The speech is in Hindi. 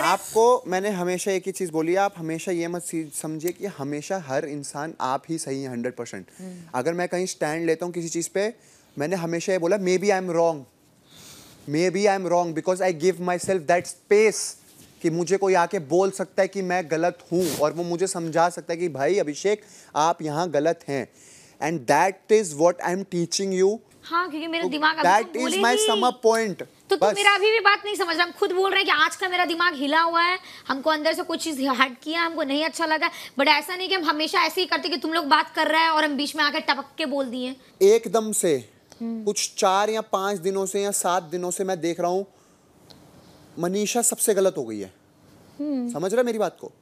आपको मैंने हमेशा एक ही चीज़ बोली आप हमेशा ये मत समझिए कि हमेशा हर इंसान आप ही सही है हंड्रेड परसेंट अगर मैं कहीं स्टैंड लेता हूँ किसी चीज़ पे मैंने हमेशा ये बोला maybe I am wrong maybe I am wrong because I give myself that space कि मुझे कोई आके बोल सकता है कि मैं गलत हूँ और वो मुझे समझा सकता है कि भाई अभिषेक आप यहाँ गलत हैं and that is what I am teaching you हाँ क्योंकि मेरा दिमाग दैट इज पॉइंट तो, तो मेरा अभी भी बात नहीं समझ रहा हम खुद बोल रहे हैं कि आज का मेरा दिमाग हिला हुआ है हमको अंदर से कुछ चीज़ हट किया हमको नहीं अच्छा लगा बट ऐसा नहीं कि हम हमेशा ऐसे ही करते कि तुम लोग बात कर रहे हैं और हम बीच में आकर टपक के बोल दिए एकदम से कुछ चार या पांच दिनों से या सात दिनों से मैं देख रहा हूँ मनीषा सबसे गलत हो गई है हम्म। समझ रहा मेरी बात को